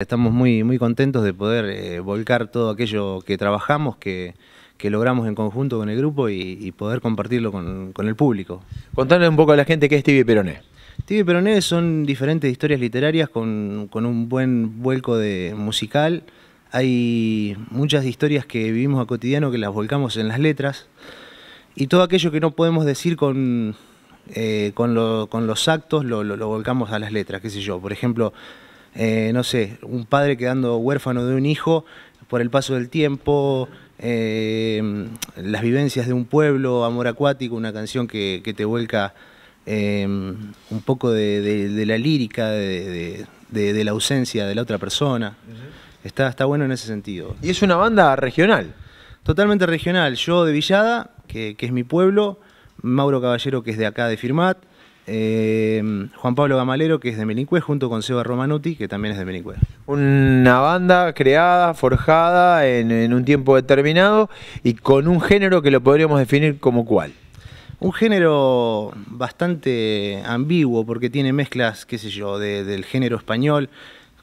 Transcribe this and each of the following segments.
Estamos muy, muy contentos de poder eh, volcar todo aquello que trabajamos, que, logramos en conjunto con el grupo y, poder compartirlo con, el público. Contarle un poco a la gente qué es Tibi Peroné. Tibi Peroné son diferentes historias literarias con, un buen vuelco de musical. Hay muchas historias que vivimos a cotidiano que las volcamos en las letras. Y todo aquello que no podemos decir con, eh, con, los actos lo, lo volcamos a las letras, qué sé yo. Por ejemplo, eh, no sé, un padre quedando huérfano de un hijo por el paso del tiempo, eh, las vivencias de un pueblo, Amor Acuático, una canción que, te vuelca eh, un poco de, la lírica, de, la ausencia de la otra persona. Está, está bueno en ese sentido. Y es una banda regional. Totalmente regional. Yo de Villada, que es mi pueblo, Mauro Caballero, que es de acá, de Firmat, Em, Juan Pablo Gamalero, que es de Melincué, junto con Seba Romanuti, que también es de Melincué. Una banda creada, forjada en, un tiempo determinado y con un género que lo podríamos definir como cuál. Un género bastante ambiguo porque tiene mezclas, qué sé yo, del género español,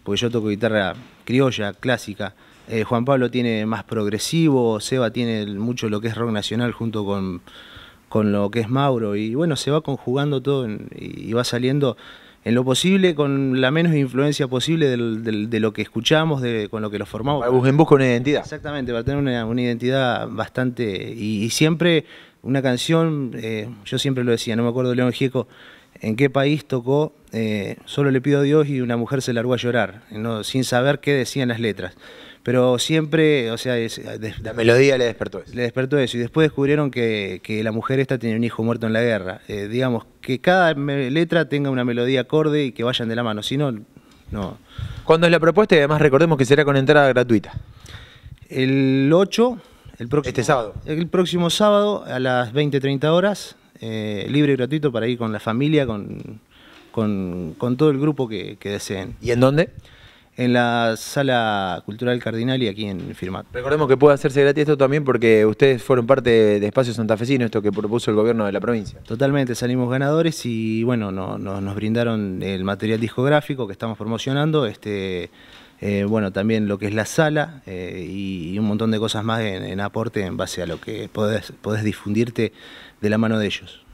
porque yo toco guitarra criolla, clásica. Eh, Juan Pablo tiene más progresivo, Seba tiene mucho lo que es rock nacional junto con con lo que es Mauro. Y bueno, se va conjugando todo y va saliendo en lo posible, con la menos influencia posible de lo que escuchamos, de, con lo que lo formamos. En busca una identidad. Exactamente, va a tener una, identidad bastante. Y, siempre una canción, eh, yo siempre lo decía, no me acuerdo León Gieco en qué país tocó, eh, solo le pido a Dios y una mujer se largó a llorar, sin saber qué decían las letras. Pero siempre, o sea, eh, la melodía le despertó eso. Le despertó eso. Y después descubrieron que, que la mujer esta tiene un hijo muerto en la guerra. Eh, digamos, que cada letra tenga una melodía acorde y que vayan de la mano. Si no, no. ¿Cuándo es la propuesta? Y además recordemos que será con entrada gratuita. El 8, el próximo, este sábado. El próximo sábado a las 20-30 horas, eh, libre y gratuito para ir con la familia, con, todo el grupo que deseen. ¿Y en dónde? en la Sala Cultural Cardinal y aquí en Firmat. Recordemos que puede hacerse gratis esto también porque ustedes fueron parte de Espacio Santafesino, esto que propuso el gobierno de la provincia. Totalmente, salimos ganadores y bueno, nos brindaron el material discográfico que estamos promocionando, este, eh, bueno, también lo que es la sala eh, y, un montón de cosas más en, aporte en base a lo que podés, podés difundirte de la mano de ellos.